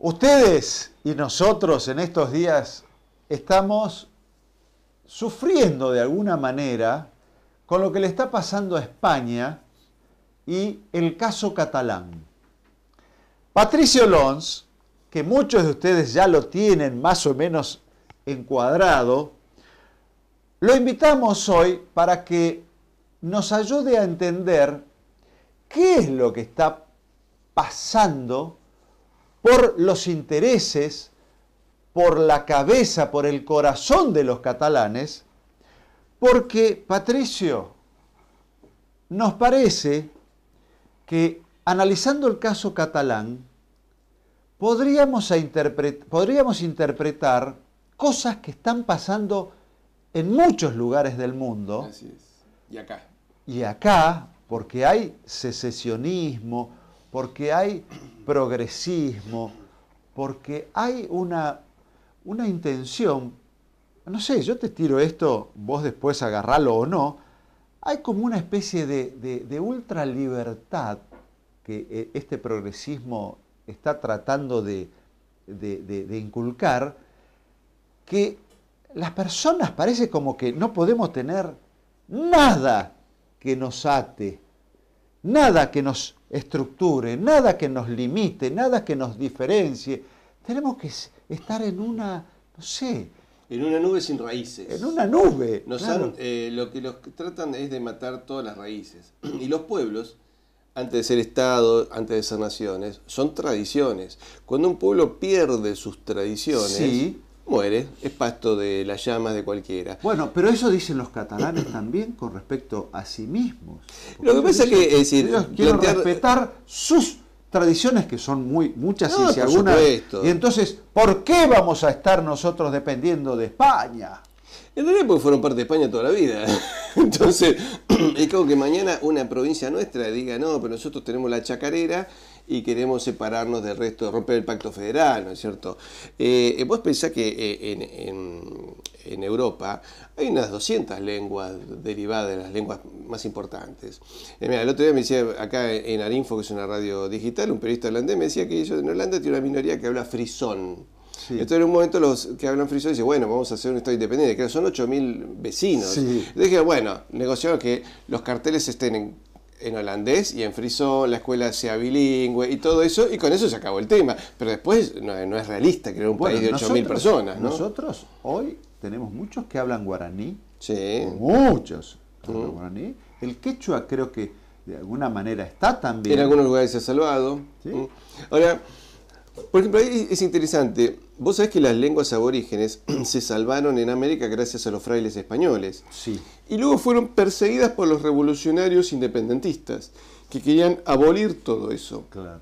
Ustedes y nosotros en estos días estamos sufriendo de alguna manera con lo que le está pasando a España y el caso catalán. Patricio Lons, que muchos de ustedes ya lo tienen más o menos encuadrado, lo invitamos hoy para que nos ayude a entender qué es lo que está pasando por los intereses, por la cabeza, por el corazón de los catalanes, porque, Patricio, nos parece que analizando el caso catalán, podríamos, interpretar cosas que están pasando en muchos lugares del mundo. Y acá. Y acá, porque hay secesionismo, porque hay progresismo, porque hay una, una intención, no sé, yo te tiro esto, vos después agarralo o no, hay como una especie de, de, ultralibertad que eh, este progresismo está tratando de inculcar, que las personas parece como que no podemos tener nada que nos ate, nada que nos estructure, nada que nos limite, nada que nos diferencie. Tenemos que estar en una, no sé. En una nube sin raíces. En una nube. Eh, lo que los tratan es de matar todas las raíces. Y los pueblos, antes de ser Estado, antes de ser naciones, son tradiciones. Cuando un pueblo pierde sus tradiciones, muere, es pasto de las llamas de cualquiera. Bueno, pero eso dicen los catalanes también con respecto a sí mismos. Lo que pasa es que, respetar sus tradiciones que son muy muchas y si alguna Y entonces, ¿por qué vamos a estar nosotros dependiendo de España? En realidad porque fueron parte de España toda la vida. Entonces, es como que mañana una provincia nuestra diga, no, pero nosotros tenemos la chacarera y queremos separarnos del resto, romper el pacto federal, ¿no es cierto? Eh, vos pensás que eh, en, Europa hay unas 200 lenguas derivadas de las lenguas más importantes. Eh, mira, el otro día me decía, acá en Arinfo, que es una radio digital, un periodista holandés me decía que ellos en Holanda tienen una minoría que habla frisón. Entonces en un momento los que hablan friso dicen, bueno, vamos a hacer un estado independiente, que son 8.000 vecinos. Sí. Dije, bueno, negociaron que los carteles estén en, holandés y en frisón, la escuela sea bilingüe y todo eso, y con eso se acabó el tema. Pero después no, es realista crear un país de 8.000 personas. Nosotros hoy tenemos muchos que hablan guaraní, sí. muchos mm. El quechua creo que de alguna manera está también. En algunos lugares se ha salvado. Mm. Ahora, por ejemplo, ahí es interesante. Vos sabés que las lenguas aborígenes se salvaron en América gracias a los frailes españoles. Sí. Y luego fueron perseguidas por los revolucionarios independentistas, que querían abolir todo eso. Claro.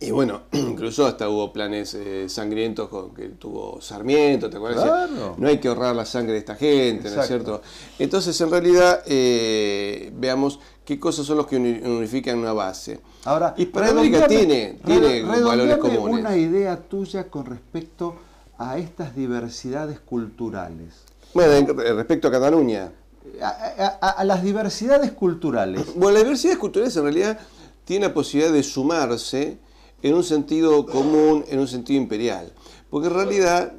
Y bueno, incluso hasta hubo planes eh, sangrientos con, que tuvo Sarmiento, ¿te acuerdas? Claro. No hay que ahorrar la sangre de esta gente, ¿no es cierto? Entonces, en realidad, eh, veamos qué cosas son los que unifican una base. Ahora, y Hispanoamérica tiene, tiene valores comunes. una idea tuya con respecto a estas diversidades culturales. Bueno, respecto a Cataluña. A, las diversidades culturales. Bueno, las diversidades culturales en realidad tienen la posibilidad de sumarse en un sentido común, en un sentido imperial. Porque en realidad,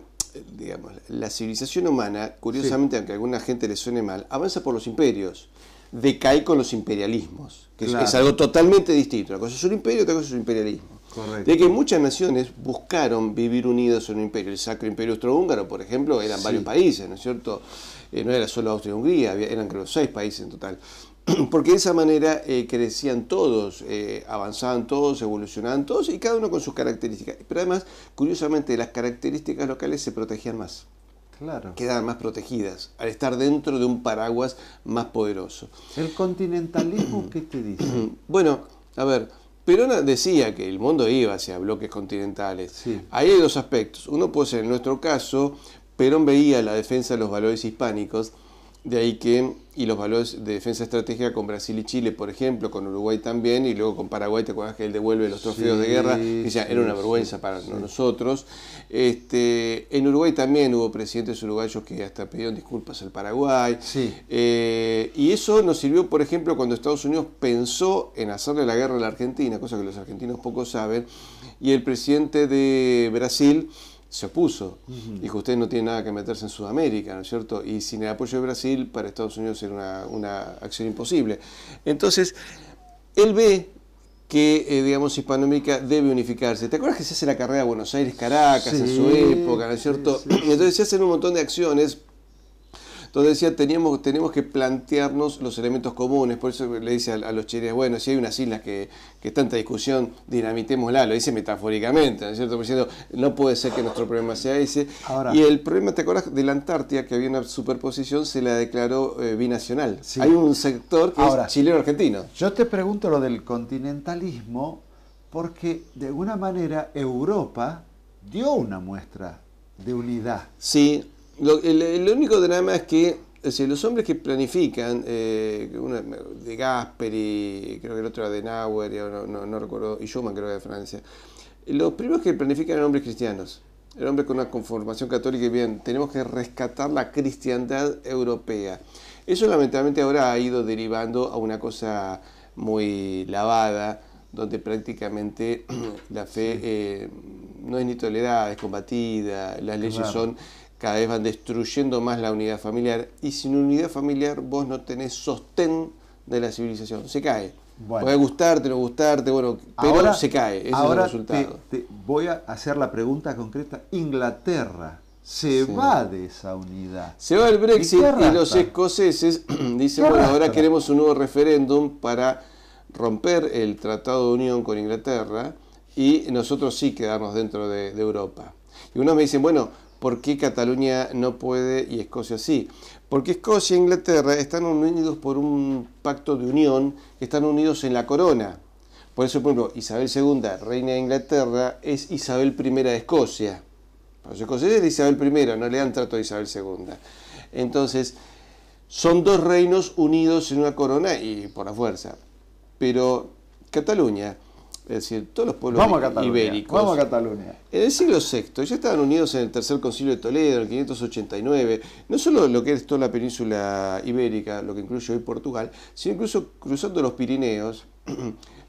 digamos, la civilización humana, curiosamente, aunque a alguna gente le suene mal, avanza por los imperios decae con los imperialismos, que es, algo totalmente distinto. Una cosa es un imperio, otra cosa es un imperialismo. Correcto. De que muchas naciones buscaron vivir unidas en un imperio. El Sacro Imperio Austrohúngaro, por ejemplo, eran varios países, ¿no es cierto? Eh, no era solo Austria-Hungría, eran creo seis países en total. Porque de esa manera eh, crecían todos, eh, avanzaban todos, evolucionaban todos y cada uno con sus características. Pero además, curiosamente, las características locales se protegían más. Claro. Quedan más protegidas al estar dentro de un paraguas más poderoso. ¿El continentalismo qué te dice? bueno, a ver, Perón decía que el mundo iba hacia bloques continentales. Ahí hay dos aspectos. Uno, puede ser, en nuestro caso, Perón veía la defensa de los valores hispánicos de ahí que, y los valores de defensa estratégica con Brasil y Chile, por ejemplo, con Uruguay también, y luego con Paraguay, te acuerdas que él devuelve los trofeos de guerra, que ya era una vergüenza para nosotros. Este, en Uruguay también hubo presidentes uruguayos que hasta pidieron disculpas al Paraguay. Eh, y eso nos sirvió, por ejemplo, cuando Estados Unidos pensó en hacerle la guerra a la Argentina, cosa que los argentinos poco saben, y el presidente de Brasil se opuso. y Dijo, usted no tiene nada que meterse en Sudamérica, ¿no es cierto? Y sin el apoyo de Brasil, para Estados Unidos era una, acción imposible. Entonces, él ve que, eh, digamos, Hispanoamérica debe unificarse. ¿Te acuerdas que se hace la carrera Buenos Aires-Caracas en su época, ¿no es cierto? Y Entonces se hacen un montón de acciones entonces decía, teníamos, tenemos que plantearnos los elementos comunes, por eso le dice a, los chilenos, bueno, si hay unas islas que, que tanta discusión, dinamitémosla, lo dice metafóricamente, ¿no es cierto? no puede ser que nuestro problema sea ese. y el problema, ¿te acuerdas De la Antártida, que había una superposición, se la declaró eh, binacional. Hay un sector que es chileno-argentino. Yo te pregunto lo del continentalismo, porque de alguna manera Europa dio una muestra de unidad. Sí, lo, el, único drama es que los hombres que planifican, eh, de Gasperi, creo que el otro era de Nauer, no, no, recuerdo, y Schumann creo que de Francia, los primeros que planifican eran hombres cristianos, eran hombres con una conformación católica y bien, tenemos que rescatar la cristiandad europea. Eso lamentablemente ahora ha ido derivando a una cosa muy lavada, donde prácticamente la fe eh, no es ni tolerada, es combatida, las leyes son cada vez van destruyendo más la unidad familiar y sin unidad familiar vos no tenés sostén de la civilización, se cae. Puede gustarte, no gustarte, bueno, pero ahora, se cae, ese es el resultado. voy a hacer la pregunta concreta, Inglaterra se va de esa unidad. Se va el Brexit y, los escoceses dicen, bueno, ahora queremos un nuevo referéndum para romper el Tratado de Unión con Inglaterra y nosotros sí quedarnos dentro de, de Europa. Y unos me dicen, bueno, por qué Cataluña no puede y Escocia sí. Porque Escocia e Inglaterra están unidos por un pacto de unión, están unidos en la corona. Por eso, por ejemplo, Isabel II, reina de Inglaterra, es Isabel I de Escocia. Los escoceses pues es Isabel I, no le han trato a Isabel II. Entonces, son dos reinos unidos en una corona y por la fuerza. Pero Cataluña es decir, todos los pueblos ibéricos. Vamos a Cataluña. En el siglo VI ya estaban unidos en el Tercer Concilio de Toledo, en el 589, no solo lo que es toda la península ibérica, lo que incluye hoy Portugal, sino incluso cruzando los Pirineos,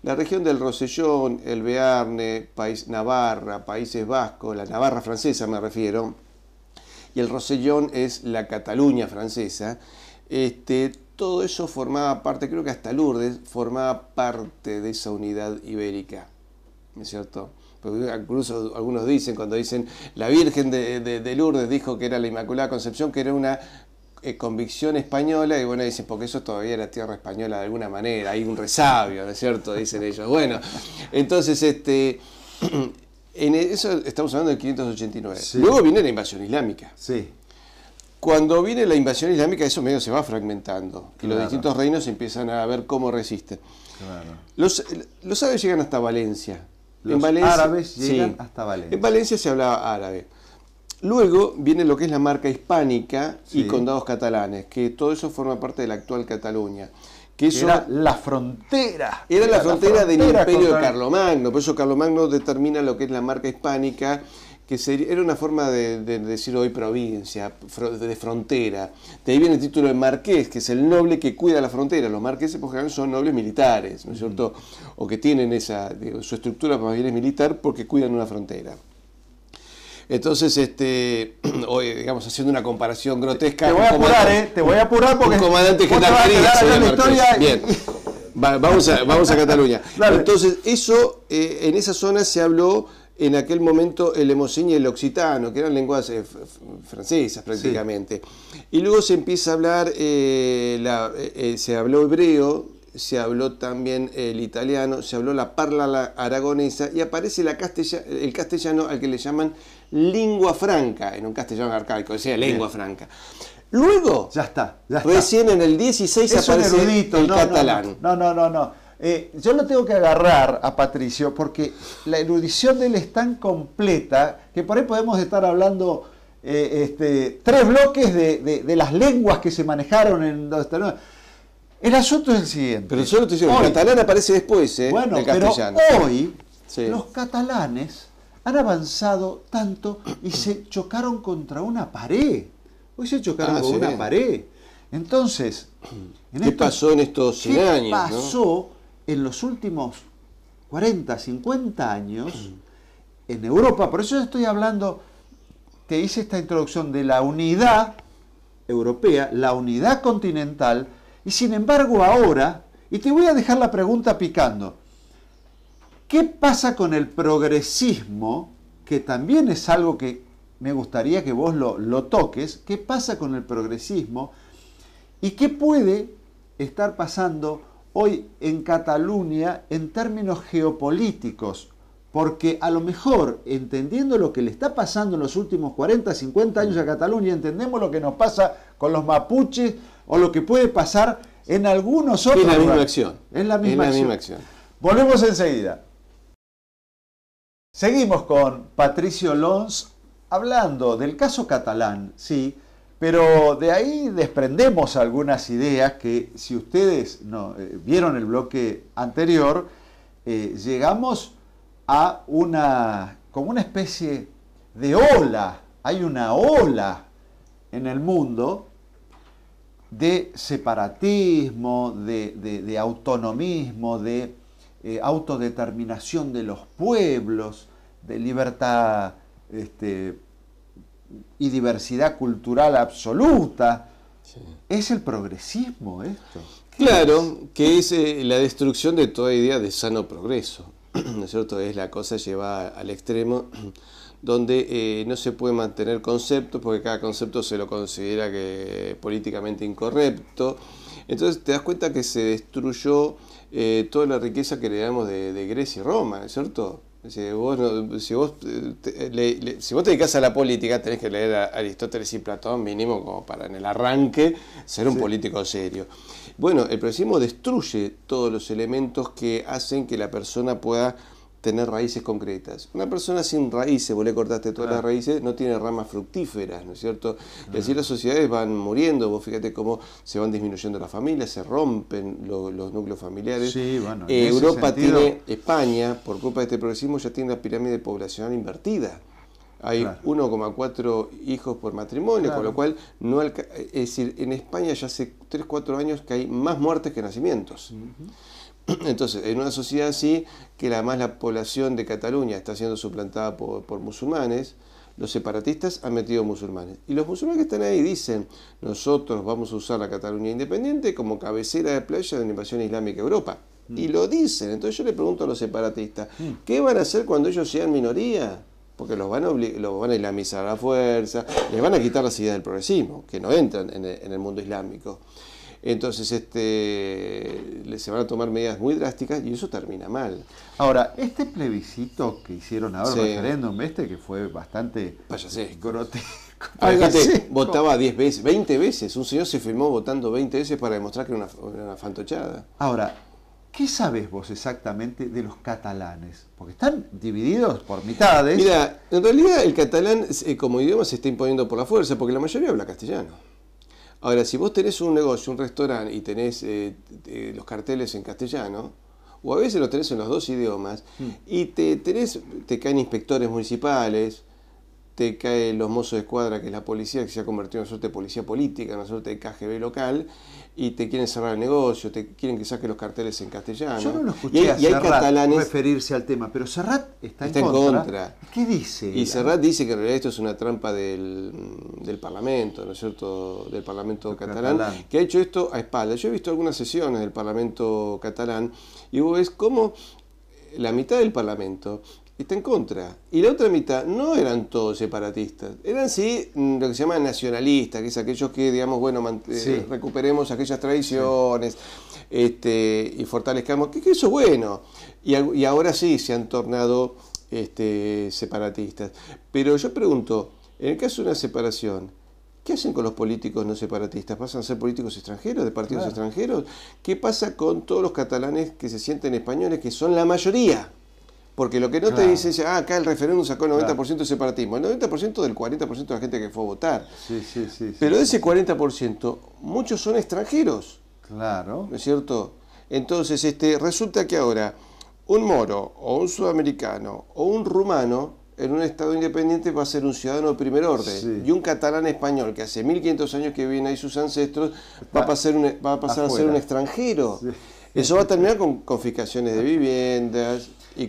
la región del Rosellón, el Bearne, País Navarra, Países Vascos, la Navarra francesa me refiero, y el Rosellón es la Cataluña francesa. Este, todo eso formaba parte, creo que hasta Lourdes formaba parte de esa unidad ibérica, ¿no es cierto? incluso algunos dicen, cuando dicen, la Virgen de, Lourdes dijo que era la Inmaculada Concepción, que era una eh, convicción española, y bueno, dicen, porque eso todavía era tierra española de alguna manera, hay un resabio, ¿no es cierto? Dicen ellos. Bueno, entonces, este, en eso estamos hablando del 589. Luego viene la invasión islámica. Sí. Cuando viene la invasión islámica, eso medio se va fragmentando y los distintos reinos empiezan a ver cómo resisten. Los, árabes llegan hasta Valencia. Los árabes llegan hasta Valencia. En Valencia se hablaba árabe. Luego viene lo que es la marca hispánica y condados catalanes, que todo eso forma parte de la actual Cataluña. Que eso, era la frontera. Era, la, frontera del imperio de Carlomagno, por eso Carlomagno determina lo que es la marca hispánica que era una forma de, decir hoy provincia, de frontera. De ahí viene el título de marqués, que es el noble que cuida la frontera. Los marqueses, por general, son nobles militares, ¿no es cierto? O que tienen esa, su estructura más bien es militar porque cuidan una frontera. Entonces, este, hoy, digamos, haciendo una comparación grotesca. Te voy a apurar, ¿eh? Te voy a apurar porque. Un comandante general Bien. vamos, a, vamos a Cataluña. Entonces, eso, eh, en esa zona se habló en aquel momento el Lemosín y el occitano, que eran lenguas eh, francesas prácticamente. Y luego se empieza a hablar, eh, la, eh, se habló hebreo, se habló también el italiano, se habló la parla aragonesa y aparece la el castellano al que le llaman lengua franca, en un castellano arcaico, decía lengua franca. Luego, ya está, Recién en el 16 aparece el catalán. no, no, no. no. Eh, yo lo tengo que agarrar a Patricio porque la erudición de él es tan completa que por ahí podemos estar hablando eh, este, tres bloques de, las lenguas que se manejaron en El asunto es el siguiente. Pero solo te digo, el catalán aparece después, ¿eh? Bueno, Pero hoy los catalanes han avanzado tanto y se chocaron contra una pared. Hoy se chocaron ah, contra una pared. Entonces, ¿qué pasó en estos 100 ¿qué años? pasó? en los últimos 40, 50 años en Europa. Por eso estoy hablando, te hice esta introducción de la unidad europea, la unidad continental, y sin embargo ahora, y te voy a dejar la pregunta picando, ¿qué pasa con el progresismo, que también es algo que me gustaría que vos lo, lo toques, qué pasa con el progresismo y qué puede estar pasando hoy en Cataluña en términos geopolíticos, porque a lo mejor, entendiendo lo que le está pasando en los últimos 40, 50 años a Cataluña, entendemos lo que nos pasa con los mapuches o lo que puede pasar en algunos otros. Es la misma acción. Es la misma, acción. Volvemos enseguida. Seguimos con Patricio Lons hablando del caso catalán, sí, pero de ahí desprendemos algunas ideas que si ustedes no, eh, vieron el bloque anterior, eh, llegamos a una, como una especie de ola, hay una ola en el mundo de separatismo, de, autonomismo, de eh, autodeterminación de los pueblos, de libertad este, y diversidad cultural absoluta. Es el progresismo esto. Claro, que es eh, la destrucción de toda idea de sano progreso. ¿No es cierto? Es la cosa llevada al extremo donde eh, no se puede mantener conceptos porque cada concepto se lo considera que políticamente incorrecto. Entonces te das cuenta que se destruyó eh, toda la riqueza que le damos de, de Grecia y Roma, ¿no es cierto? Si vos, si, vos te, si vos te dedicas a la política, tenés que leer a Aristóteles y Platón, mínimo, como para en el arranque ser un político serio. Bueno, el progresismo destruye todos los elementos que hacen que la persona pueda tener raíces concretas. Una persona sin raíces, vos le cortaste todas las raíces, no tiene ramas fructíferas, ¿no es cierto? es decir las sociedades van muriendo, vos fíjate cómo se van disminuyendo las familias, se rompen los núcleos familiares. Eh, Europa tiene, España, por culpa de este progresismo, ya tiene la pirámide poblacional invertida. Hay 1,4 hijos por matrimonio, con lo cual no es decir, en España ya hace 3, 4 años que hay más muertes que nacimientos. Entonces, en una sociedad así, que además la población de Cataluña está siendo suplantada por, musulmanes, los separatistas han metido musulmanes. Y los musulmanes que están ahí dicen, nosotros vamos a usar la Cataluña independiente como cabecera de playa de la invasión islámica a Europa. Mm. Y lo dicen. Entonces yo le pregunto a los separatistas, mm. ¿qué van a hacer cuando ellos sean minoría? Porque los van, a los van a islamizar a la fuerza, les van a quitar la ideas del progresismo, que no entran en en el mundo islámico. Entonces este, se van a tomar medidas muy drásticas y eso termina mal. Ahora, este plebiscito que hicieron ahora, el referéndum este, que fue bastante grotesco. Fíjate, votaba 10 veces, 20 veces. Un señor se firmó votando 20 veces para demostrar que era una, fantochada. Ahora, ¿Qué sabes vos exactamente de los catalanes? Porque están divididos por mitades. Mira, en realidad el catalán eh, como idioma se está imponiendo por la fuerza, porque la mayoría habla castellano. Ahora, si vos tenés un negocio, un restaurante y tenés eh, eh, los carteles en castellano, o a veces los tenés en los dos idiomas, mm. y te, tenés, te caen inspectores municipales, te cae los mozos de escuadra, que es la policía, que se ha convertido en una suerte de policía política, en una suerte de KGB local, y te quieren cerrar el negocio, te quieren que saque los carteles en castellano. Yo no lo escuché y hay, catalanes... referirse al tema, pero Serrat está, en, contra. ¿Qué dice? Y Serrat dice que en realidad esto es una trampa del, Parlamento, ¿no es cierto?, del Parlamento catalán, que ha hecho esto a espaldas. Yo he visto algunas sesiones del Parlamento catalán y vos ves cómo la mitad del Parlamento está en contra. Y la otra mitad no eran todos separatistas, eran sí mm, lo que se llama nacionalistas, que es aquellos que, digamos, bueno, eh, recuperemos aquellas tradiciones este, y fortalezcamos, que, eso es bueno. Y, ahora sí se han tornado este, separatistas. Pero yo pregunto, en el caso de una separación, ¿Qué hacen con los políticos no separatistas? ¿Pasan a ser políticos extranjeros, de partidos extranjeros? ¿Qué pasa con todos los catalanes que se sienten españoles, que son la mayoría? Porque lo que no te dicen es, ah, acá el referéndum sacó el 90% de separatismo. El 90% del 40% de la gente que fue a votar. Sí, sí, sí, Pero de ese 40%, muchos son extranjeros. Claro. ¿No es cierto? Entonces, este, resulta que ahora un moro o un sudamericano o un rumano en un Estado independiente va a ser un ciudadano de primer orden. Y un catalán español que hace 1500 años que viven ahí sus ancestros va a pasar, va a, pasar a, ser un extranjero. Eso va a terminar con confiscaciones de viviendas, y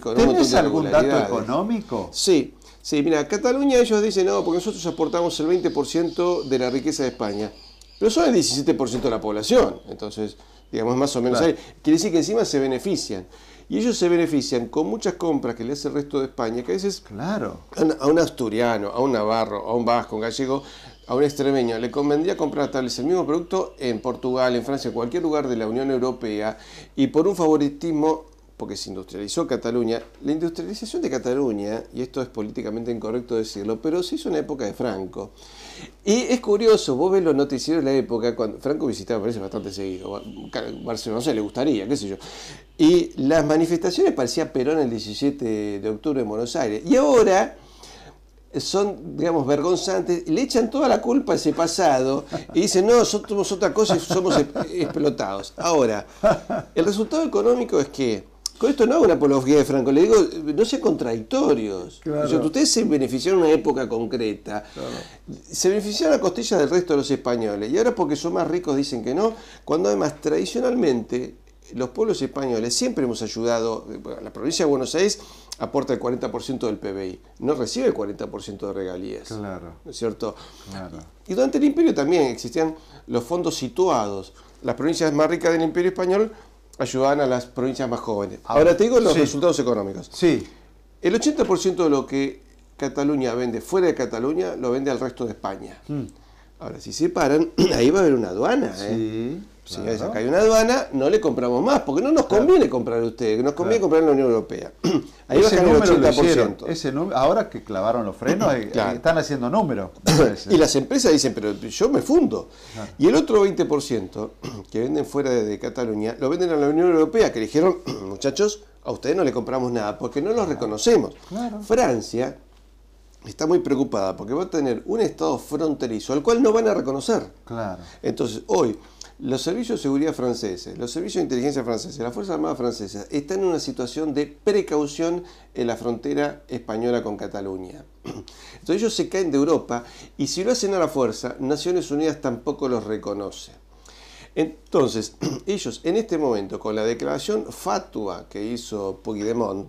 algún dato económico? Sí, sí, mira, Cataluña ellos dicen, no, porque nosotros aportamos el 20% de la riqueza de España, pero son el 17% de la población, entonces, digamos, más o menos ahí. Quiere decir que encima se benefician. Y ellos se benefician con muchas compras que le hace el resto de España, que a veces claro. a un asturiano, a un navarro, a un vasco, un gallego, a un extremeño le convendría comprar tal vez el mismo producto en Portugal, en Francia, en cualquier lugar de la Unión Europea y por un favoritismo porque se industrializó Cataluña. La industrialización de Cataluña, y esto es políticamente incorrecto decirlo, pero se hizo en la época de Franco. Y es curioso, vos ves los noticieros de la época, cuando Franco visitaba, parece bastante seguido, Barcelona no se le gustaría, qué sé yo. Y las manifestaciones parecía Perón el 17 de octubre en Buenos Aires. Y ahora son, digamos, vergonzantes, le echan toda la culpa a ese pasado y dicen, no, somos otra cosa y somos explotados. Ahora, el resultado económico es que con esto no hago una apología de Franco, le digo, no sean contradictorios. ustedes se beneficiaron en una época concreta, se beneficiaron a costillas del resto de los españoles, y ahora porque son más ricos dicen que no, cuando además tradicionalmente los pueblos españoles siempre hemos ayudado, la provincia de Buenos Aires aporta el 40% del PBI, no recibe el 40% de regalías. Claro. ¿No es cierto? Y durante el imperio también existían los fondos situados. Las provincias más ricas del imperio español ayudaban a las provincias más jóvenes. Ah, Ahora te digo los resultados económicos. Sí. El 80% de lo que Cataluña vende fuera de Cataluña lo vende al resto de España. Mm. Ahora, si se paran, ahí va a haber una aduana. ¿eh? Sí. Si acá hay una aduana, no le compramos más, porque no nos conviene comprar a ustedes, nos conviene comprar en la Unión Europea. Ahí ese bajan el 80%. ahora que clavaron los frenos, están haciendo números. y las empresas dicen, pero yo me fundo. Y el otro 20% que venden fuera de Cataluña, lo venden a la Unión Europea, que dijeron, muchachos, a ustedes no le compramos nada, porque no los reconocemos. Francia está muy preocupada porque va a tener un estado fronterizo al cual no van a reconocer. Entonces, hoy los servicios de seguridad franceses, los servicios de inteligencia franceses, las Fuerzas Armadas francesas están en una situación de precaución en la frontera española con Cataluña. Entonces ellos se caen de Europa y si lo hacen a la fuerza, Naciones Unidas tampoco los reconoce. Entonces, ellos en este momento, con la declaración fatua que hizo Puigdemont,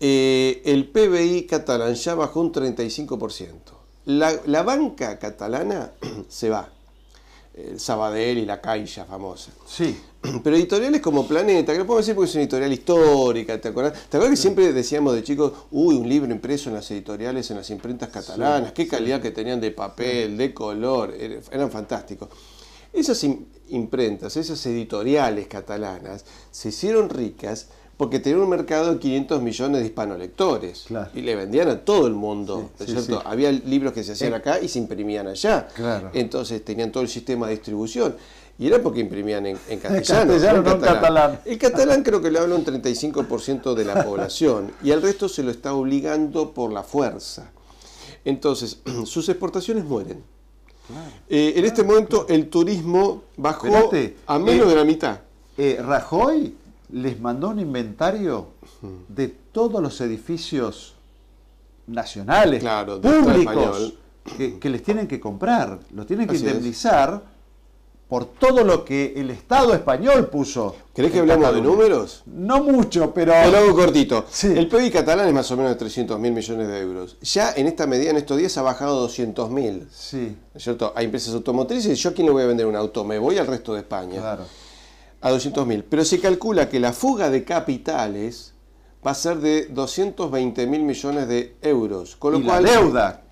eh, el PBI catalán ya bajó un 35%. la banca catalana se va, el eh, Sabadell y la Caixa famosa. Sí. Pero editoriales como Planeta, que lo podemos decir porque es una editorial histórica, ¿te acuerdas? ¿Te acuerdas que siempre decíamos de chicos, uy, un libro impreso en las editoriales, en las imprentas catalanas, qué calidad que tenían de papel, de color, eran fantásticos. Esas imprentas, esas editoriales catalanas, se hicieron ricas porque tenía un mercado de 500 millones de hispanolectores. Y le vendían a todo el mundo. Había libros que se hacían eh. acá y se imprimían allá. Entonces tenían todo el sistema de distribución. Y era porque imprimían en, en catalán. El catalán creo que le habla un 35% de la población y al resto se lo está obligando por la fuerza. Entonces, sus exportaciones mueren. Eh, en este momento el turismo bajó a menos eh, de la mitad. Rajoy les mandó un inventario de todos los edificios nacionales, públicos, que, que, les tienen que comprar, los tienen que indemnizar por todo lo que el Estado español puso. ¿Crees que hablamos de números? No mucho, pero... Te lo cortito. El PIB catalán es más o menos de 300 mil millones de euros. Ya en esta medida, en estos días, ha bajado 200 mil. Sí. ¿Es cierto? Hay empresas automotrices, y ¿yo a quién le voy a vender un auto? Me voy al resto de España. Claro a 200.000. Pero se calcula que la fuga de capitales va a ser de 220 mil millones de euros. Con lo cual, deuda.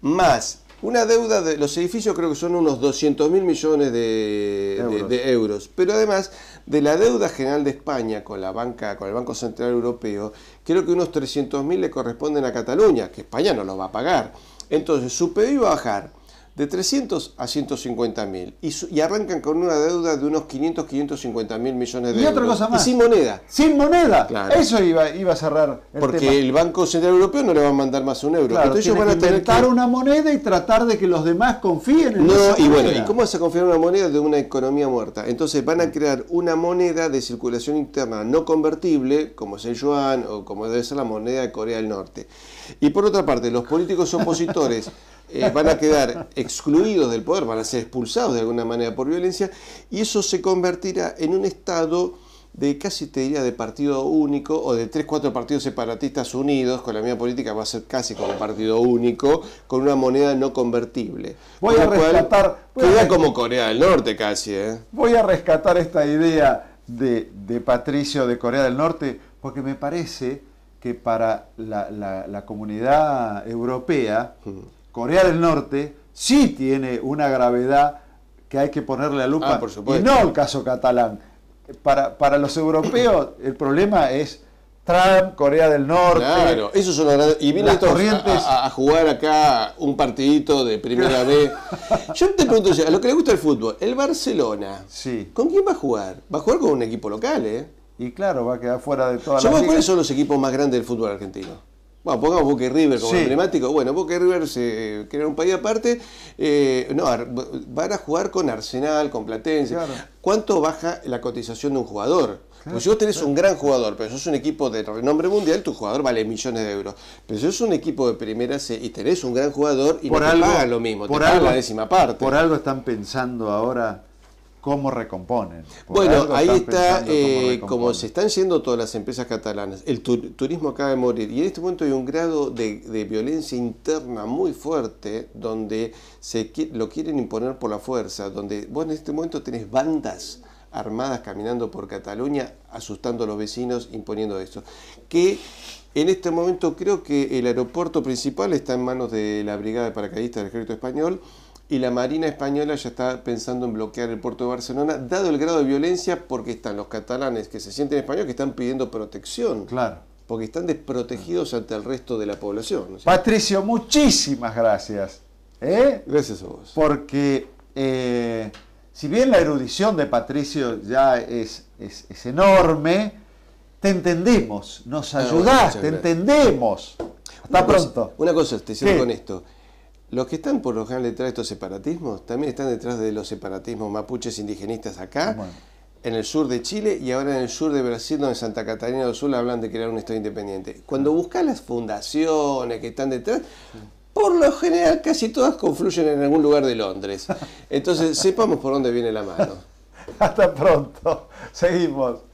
Más. Una deuda de los edificios creo que son unos 200 mil millones de euros. Pero además de la deuda general de España con la banca, con el Banco Central Europeo, creo que unos 300 mil le corresponden a Cataluña, que España no lo va a pagar. Entonces su PIB va a bajar de 300 a 150 mil. Y, arrancan con una deuda de unos 500, 550 mil millones de euros. Y otra cosa más. sin moneda. Sin moneda. Eso iba, iba a cerrar. El Porque el Banco Central Europeo no le va a mandar más un euro. Entonces van a tener una moneda y tratar de que los demás confíen en No, y bueno, ¿y cómo vas a en una moneda de una economía muerta? Entonces van a crear una moneda de circulación interna no convertible, como es el yuan o como debe ser la moneda de Corea del Norte. Y por otra parte, los políticos opositores Eh, van a quedar excluidos del poder, van a ser expulsados de alguna manera por violencia, y eso se convertirá en un estado de casi te diría de partido único o de tres, cuatro partidos separatistas unidos, con la misma política va a ser casi como partido único, con una moneda no convertible. Voy a rescatar... Voy como Corea del Norte casi. ¿eh? Voy a rescatar esta idea de, Patricio de Corea del Norte, porque me parece que para la, comunidad europea... Mm. Corea del Norte sí tiene una gravedad que hay que ponerle a lupa, ah, por y no el caso catalán. Para, los europeos el problema es Trump, Corea del Norte. Claro, eso es una Y viene estos a, jugar acá un partidito de primera vez. Yo te pregunto, a lo que le gusta el fútbol, el Barcelona, sí. ¿con quién va a jugar? Va a jugar con un equipo local, ¿eh? Y claro, va a quedar fuera de toda la. ¿Cuáles son los equipos más grandes del fútbol argentino? bueno, pongamos Boca River como emblemático. Bueno, Boca River se crearon un país aparte. Eh, no, van a jugar con Arsenal, con Platense. ¿Cuánto baja la cotización de un jugador? si vos tenés un gran jugador, pero sos un equipo de renombre mundial, tu jugador vale millones de euros. Pero si sos un equipo de primera C eh, y tenés un gran jugador y por no algo, te lo mismo, por te algo, la décima parte. Por algo están pensando ahora cómo recomponen. bueno, ahí está eh, como se están yendo todas las empresas catalanas. El turismo acaba de morir y en este momento hay un grado de, violencia interna muy fuerte donde se lo quieren imponer por la fuerza, donde vos en este momento tenés bandas armadas caminando por Cataluña, asustando a los vecinos, imponiendo esto. Que en este momento creo que el aeropuerto principal está en manos de la Brigada de Paracaidistas del Ejército Español y la Marina española ya está pensando en bloquear el puerto de Barcelona, dado el grado de violencia, porque están los catalanes que se sienten españoles que están pidiendo protección. Claro. Porque están desprotegidos ante el resto de la población. Patricio, muchísimas gracias. ¿eh? Gracias a vos. Porque eh, si bien la erudición de Patricio ya es, es, enorme, te entendemos, nos ah, ayudaste te entendemos. Hasta pronto. una cosa, te cierro con esto. Los que están por lo general detrás de estos separatismos también están detrás de los separatismos mapuches indigenistas acá, en el sur de Chile y ahora en el sur de Brasil, donde Santa Catarina del Sur hablan de crear un Estado independiente. Cuando ah. buscas las fundaciones que están detrás, por lo general casi todas confluyen en algún lugar de Londres. Entonces sepamos por dónde viene la mano. Hasta pronto. Seguimos.